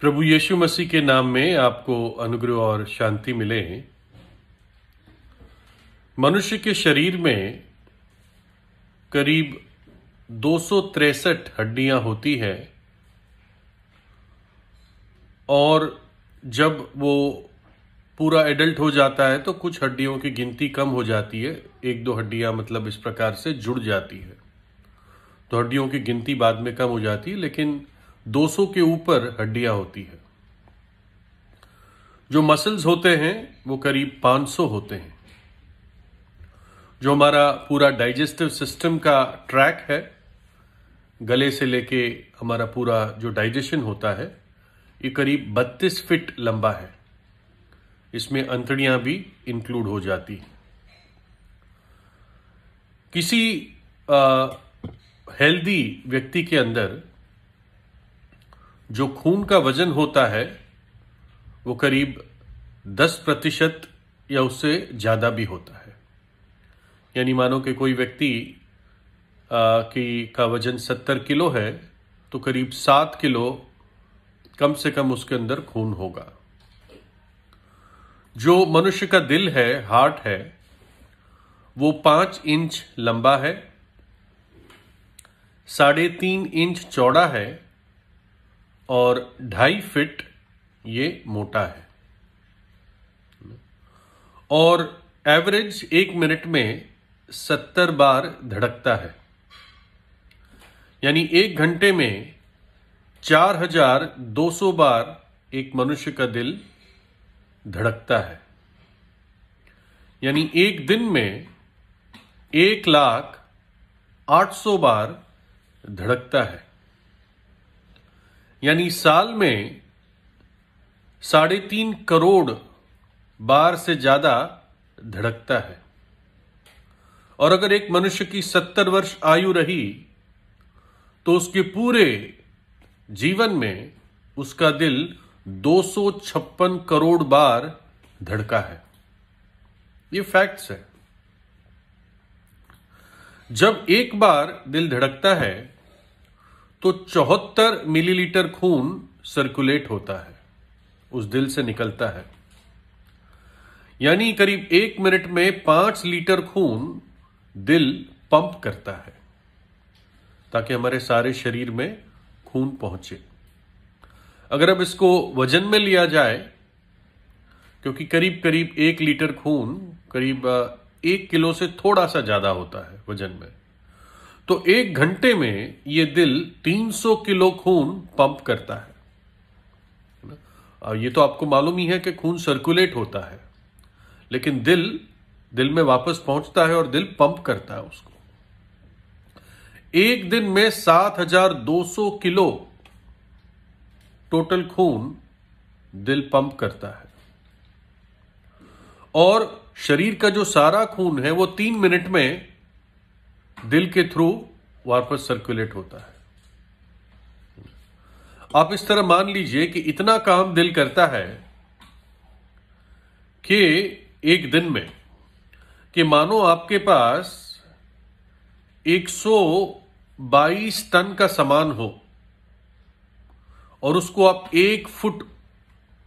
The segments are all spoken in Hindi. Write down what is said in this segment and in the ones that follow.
प्रभु यीशु मसीह के नाम में आपको अनुग्रह और शांति मिले मनुष्य के शरीर में करीब दो हड्डियां होती है और जब वो पूरा एडल्ट हो जाता है तो कुछ हड्डियों की गिनती कम हो जाती है एक दो हड्डियां मतलब इस प्रकार से जुड़ जाती है तो हड्डियों की गिनती बाद में कम हो जाती है लेकिन 200 के ऊपर हड्डियां होती है जो मसल्स होते हैं वो करीब 500 होते हैं जो हमारा पूरा डाइजेस्टिव सिस्टम का ट्रैक है गले से लेके हमारा पूरा जो डाइजेशन होता है ये करीब 32 फिट लंबा है इसमें अंतड़ियां भी इंक्लूड हो जाती हैं किसी हेल्दी व्यक्ति के अंदर जो खून का वजन होता है वो करीब 10 प्रतिशत या उससे ज़्यादा भी होता है यानी मानो कि कोई व्यक्ति की का वजन 70 किलो है तो करीब 7 किलो कम से कम उसके अंदर खून होगा जो मनुष्य का दिल है हार्ट है वो पांच इंच लंबा है साढ़े तीन इंच चौड़ा है और ढाई फिट ये मोटा है और एवरेज एक मिनट में सत्तर बार धड़कता है यानी एक घंटे में चार हजार दो सौ बार एक मनुष्य का दिल धड़कता है यानी एक दिन में एक लाख आठ सौ बार धड़कता है यानी साल में साढ़े तीन करोड़ बार से ज्यादा धड़कता है और अगर एक मनुष्य की सत्तर वर्ष आयु रही तो उसके पूरे जीवन में उसका दिल दो करोड़ बार धड़का है ये फैक्ट्स है जब एक बार दिल धड़कता है तो चौहत्तर मिलीलीटर खून सर्कुलेट होता है उस दिल से निकलता है यानी करीब एक मिनट में पांच लीटर खून दिल पंप करता है ताकि हमारे सारे शरीर में खून पहुंचे अगर अब इसको वजन में लिया जाए क्योंकि करीब करीब एक लीटर खून करीब एक किलो से थोड़ा सा ज्यादा होता है वजन में तो एक घंटे में ये दिल 300 किलो खून पंप करता है और ये तो आपको मालूम ही है कि खून सर्कुलेट होता है लेकिन दिल दिल में वापस पहुंचता है और दिल पंप करता है उसको एक दिन में 7,200 किलो टोटल खून दिल पंप करता है और शरीर का जो सारा खून है वो तीन मिनट में दिल के थ्रू वापस सर्कुलेट होता है आप इस तरह मान लीजिए कि इतना काम दिल करता है कि एक दिन में कि मानो आपके पास 122 टन का सामान हो और उसको आप एक फुट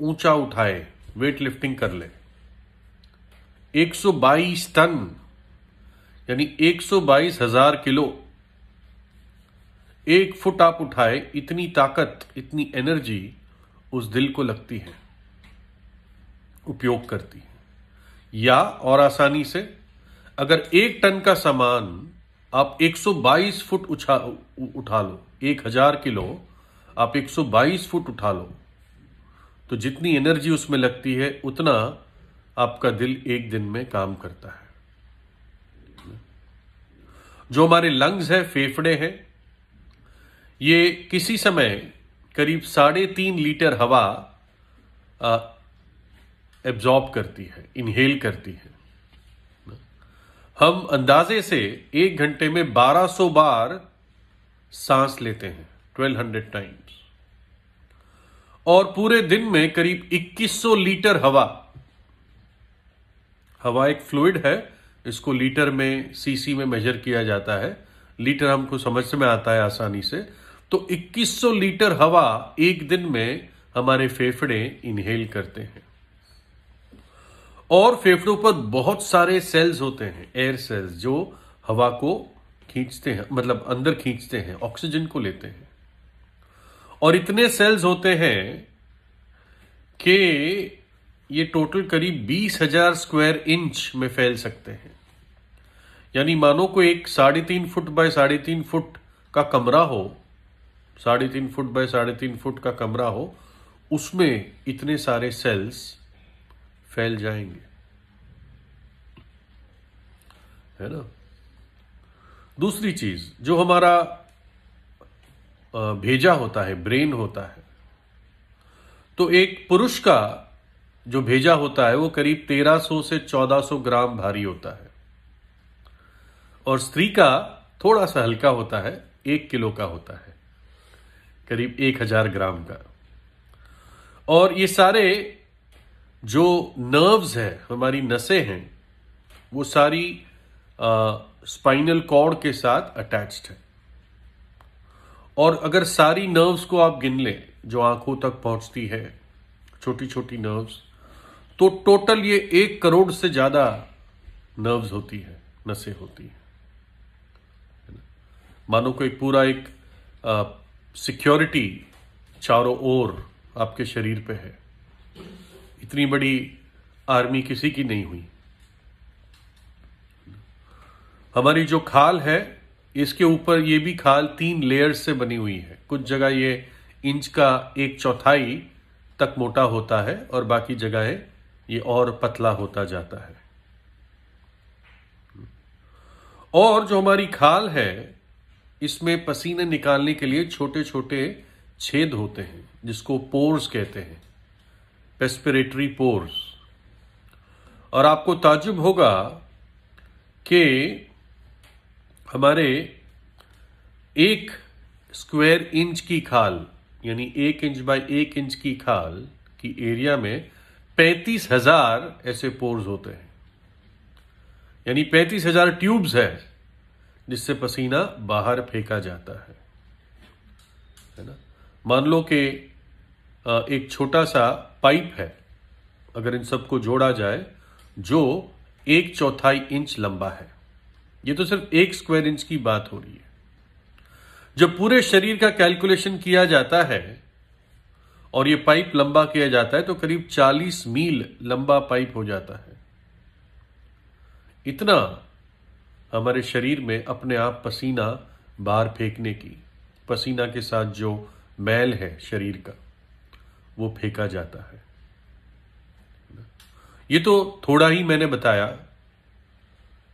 ऊंचा उठाए वेट लिफ्टिंग कर ले 122 टन यानी एक सौ बाईस हजार किलो एक फुट आप उठाए इतनी ताकत इतनी एनर्जी उस दिल को लगती है उपयोग करती है या और आसानी से अगर एक टन का सामान आप 122 फुट उठा उठा लो हजार किलो आप 122 फुट उठा लो तो जितनी एनर्जी उसमें लगती है उतना आपका दिल एक दिन में काम करता है जो हमारे लंग्स हैं फेफड़े हैं ये किसी समय करीब साढ़े तीन लीटर हवा एब्जॉर्ब करती है इनहेल करती है हम अंदाजे से एक घंटे में 1200 बार सांस लेते हैं 1200 टाइम्स और पूरे दिन में करीब 2100 लीटर हवा हवा एक फ्लूड है इसको लीटर में सीसी में मेजर किया जाता है लीटर हमको समझ में आता है आसानी से तो 2100 लीटर हवा एक दिन में हमारे फेफड़े इनहेल करते हैं और फेफड़ों पर बहुत सारे सेल्स होते हैं एयर सेल्स जो हवा को खींचते हैं मतलब अंदर खींचते हैं ऑक्सीजन को लेते हैं और इतने सेल्स होते हैं कि ये टोटल करीब बीस हजार स्क्वायर इंच में फैल सकते हैं यानी मानो को एक साढ़े तीन फुट बाय साढ़े तीन फुट का कमरा हो साढ़े तीन फुट बाय साढ़े तीन फुट का कमरा हो उसमें इतने सारे सेल्स फैल जाएंगे है ना दूसरी चीज जो हमारा भेजा होता है ब्रेन होता है तो एक पुरुष का जो भेजा होता है वो करीब 1300 से 1400 ग्राम भारी होता है और स्त्री का थोड़ा सा हल्का होता है एक किलो का होता है करीब एक हजार ग्राम का और ये सारे जो नर्व्स है हमारी नसें हैं वो सारी स्पाइनल कॉर्ड के साथ अटैच्ड है और अगर सारी नर्व्स को आप गिन लें जो आंखों तक पहुंचती है छोटी छोटी नर्व्स तो टोटल ये एक करोड़ से ज़्यादा नर्व्स होती है नसें होती हैं मानो कोई पूरा एक सिक्योरिटी चारों ओर आपके शरीर पे है इतनी बड़ी आर्मी किसी की नहीं हुई हमारी जो खाल है इसके ऊपर ये भी खाल तीन लेयर्स से बनी हुई है कुछ जगह ये इंच का एक चौथाई तक मोटा होता है और बाकी जगह ये और पतला होता जाता है और जो हमारी खाल है इसमें पसीने निकालने के लिए छोटे छोटे छेद होते हैं जिसको पोर्स कहते हैं पेस्पिरेटरी पोर्स और आपको ताजुब होगा कि हमारे एक स्क्वायर इंच की खाल यानी एक इंच बाय एक इंच की खाल की एरिया में पैंतीस हजार ऐसे पोर्स होते हैं यानी पैंतीस हजार ट्यूब्स है जिससे पसीना बाहर फेंका जाता है है ना मान लो कि एक छोटा सा पाइप है अगर इन सबको जोड़ा जाए जो एक चौथाई इंच लंबा है यह तो सिर्फ एक स्क्वायर इंच की बात हो रही है जब पूरे शरीर का कैलकुलेशन किया जाता है और यह पाइप लंबा किया जाता है तो करीब 40 मील लंबा पाइप हो जाता है इतना हमारे शरीर में अपने आप पसीना बाहर फेंकने की पसीना के साथ जो मैल है शरीर का वो फेंका जाता है ये तो थोड़ा ही मैंने बताया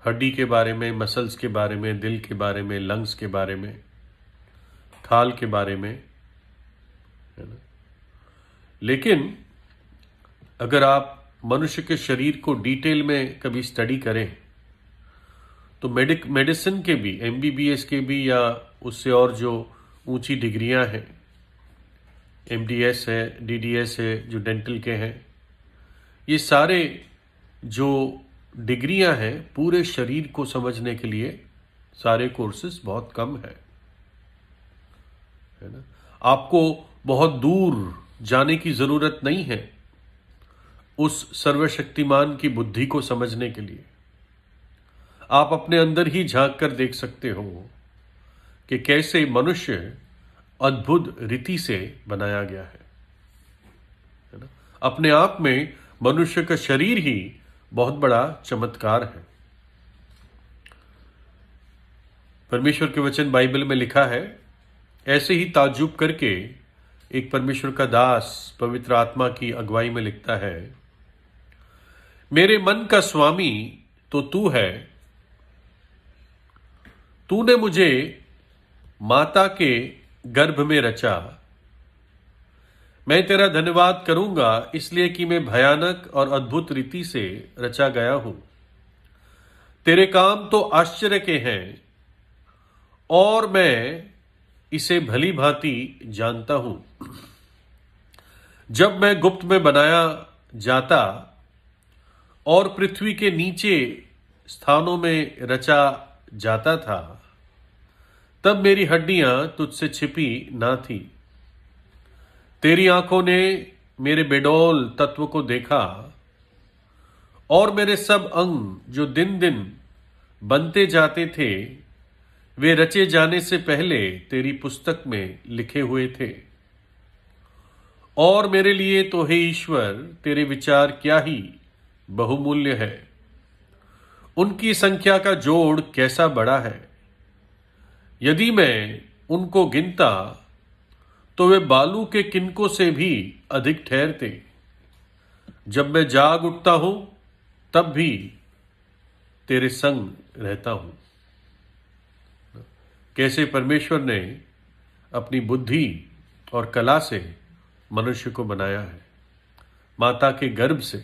हड्डी के बारे में मसल्स के बारे में दिल के बारे में लंग्स के बारे में खाल के बारे में है ना लेकिन अगर आप मनुष्य के शरीर को डिटेल में कभी स्टडी करें तो मेडिक मेडिसिन के भी एम के भी या उससे और जो ऊंची डिग्रियां हैं एम है डी है जो डेंटल के हैं ये सारे जो डिग्रियां हैं पूरे शरीर को समझने के लिए सारे कोर्सेस बहुत कम है है ना आपको बहुत दूर जाने की जरूरत नहीं है उस सर्वशक्तिमान की बुद्धि को समझने के लिए आप अपने अंदर ही झांक कर देख सकते हो कि कैसे मनुष्य अद्भुत रीति से बनाया गया है ना अपने आप में मनुष्य का शरीर ही बहुत बड़ा चमत्कार है परमेश्वर के वचन बाइबल में लिखा है ऐसे ही ताजुब करके एक परमेश्वर का दास पवित्र आत्मा की अगुवाई में लिखता है मेरे मन का स्वामी तो तू है तूने मुझे माता के गर्भ में रचा मैं तेरा धन्यवाद करूंगा इसलिए कि मैं भयानक और अद्भुत रीति से रचा गया हूं तेरे काम तो आश्चर्य के हैं और मैं इसे भली भांति जानता हूं जब मैं गुप्त में बनाया जाता और पृथ्वी के नीचे स्थानों में रचा जाता था तब मेरी हड्डियां तुझसे छिपी ना थी तेरी आंखों ने मेरे बेडोल तत्व को देखा और मेरे सब अंग जो दिन दिन बनते जाते थे वे रचे जाने से पहले तेरी पुस्तक में लिखे हुए थे और मेरे लिए तो हे ईश्वर तेरे विचार क्या ही बहुमूल्य है उनकी संख्या का जोड़ कैसा बड़ा है यदि मैं उनको गिनता तो वे बालू के किनकों से भी अधिक ठहरते जब मैं जाग उठता हूं तब भी तेरे संग रहता हूं कैसे परमेश्वर ने अपनी बुद्धि और कला से मनुष्य को बनाया है माता के गर्भ से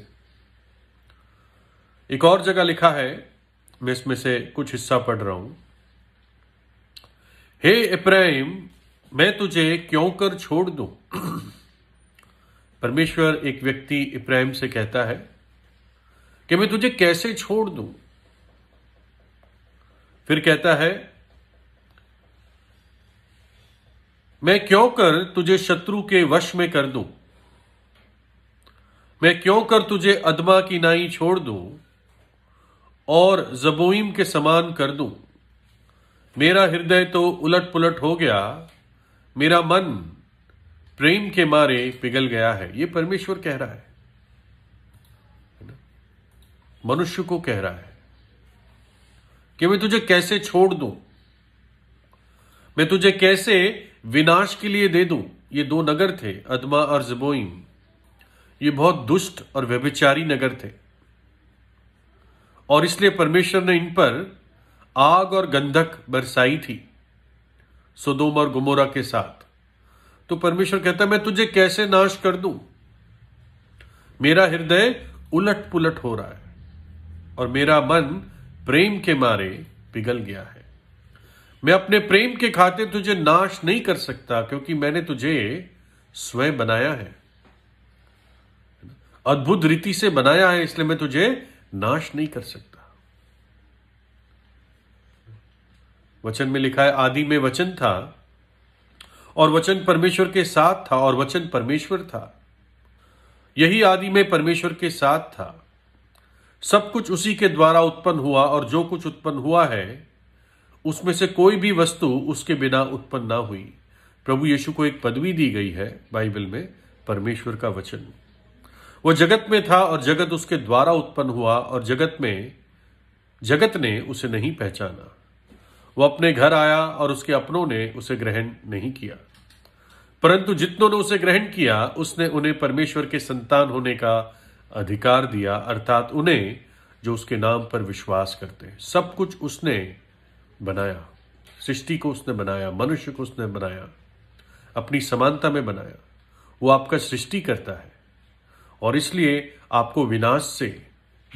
एक और जगह लिखा है मैं इसमें से कुछ हिस्सा पढ़ रहा हूं हे इब्राहिम मैं तुझे क्यों कर छोड़ दू परमेश्वर एक व्यक्ति इब्राहिम से कहता है कि मैं तुझे कैसे छोड़ दू फिर कहता है मैं क्यों कर तुझे शत्रु के वश में कर दू मैं क्यों कर तुझे अदमा की नाई छोड़ दूं और जबोइम के समान कर दूं मेरा हृदय तो उलट पुलट हो गया मेरा मन प्रेम के मारे पिघल गया है यह परमेश्वर कह रहा है मनुष्य को कह रहा है कि मैं तुझे कैसे छोड़ दूं मैं तुझे कैसे विनाश के लिए दे दूं ये दो नगर थे अदमा और जबोइम ये बहुत दुष्ट और व्यभिचारी नगर थे और इसलिए परमेश्वर ने इन पर आग और गंधक बरसाई थी सुदोम और गुमोरा के साथ तो परमेश्वर कहता मैं तुझे कैसे नाश कर दूं मेरा हृदय उलट पुलट हो रहा है और मेरा मन प्रेम के मारे पिघल गया है मैं अपने प्रेम के खाते तुझे नाश नहीं कर सकता क्योंकि मैंने तुझे स्वयं बनाया है अद्भुत रीति से बनाया है इसलिए मैं तुझे नाश नहीं कर सकता वचन में लिखा है आदि में वचन था और वचन परमेश्वर के साथ था और वचन परमेश्वर था यही आदि में परमेश्वर के साथ था सब कुछ उसी के द्वारा उत्पन्न हुआ और जो कुछ उत्पन्न हुआ है उसमें से कोई भी वस्तु उसके बिना उत्पन्न ना हुई प्रभु यीशु को एक पदवी दी गई है बाइबल में परमेश्वर का वचन वह जगत में था और जगत उसके द्वारा उत्पन्न हुआ और जगत में जगत ने उसे नहीं पहचाना वह अपने घर आया और उसके अपनों ने उसे ग्रहण नहीं किया परंतु जितनों ने उसे ग्रहण किया उसने उन्हें परमेश्वर के संतान होने का अधिकार दिया अर्थात उन्हें जो उसके नाम पर विश्वास करते हैं सब कुछ उसने बनाया सृष्टि को उसने बनाया मनुष्य को उसने बनाया अपनी समानता में बनाया वो आपका सृष्टि करता है और इसलिए आपको विनाश से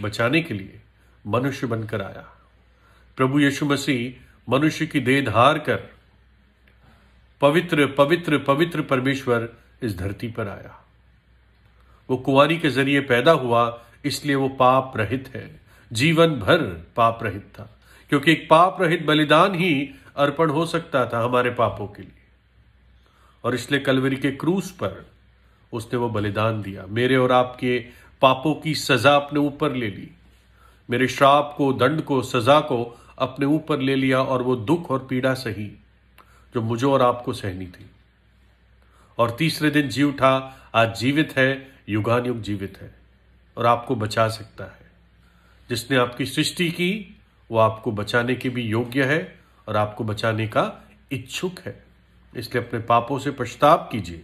बचाने के लिए मनुष्य बनकर आया प्रभु यीशु मसीह मनुष्य की देह धार कर पवित्र पवित्र पवित्र परमेश्वर इस धरती पर आया वो कुंवारी के जरिए पैदा हुआ इसलिए वो पाप रहित है जीवन भर पाप रहित था क्योंकि एक पाप रहित बलिदान ही अर्पण हो सकता था हमारे पापों के लिए और इसलिए कलवरी के क्रूस पर उसने वो बलिदान दिया मेरे और आपके पापों की सजा अपने ऊपर ले ली मेरे श्राप को दंड को सजा को अपने ऊपर ले लिया और वो दुख और पीड़ा सही जो मुझे और आपको सहनी थी और तीसरे दिन जी उठा आज जीवित है युगान युग जीवित है और आपको बचा सकता है जिसने आपकी सृष्टि की वो आपको बचाने के भी योग्य है और आपको बचाने का इच्छुक है इसलिए अपने पापों से पश्चाताप कीजिए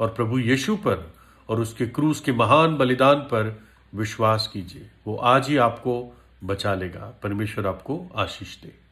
और प्रभु यीशु पर और उसके क्रूस के महान बलिदान पर विश्वास कीजिए वो आज ही आपको बचा लेगा परमेश्वर आपको आशीष दे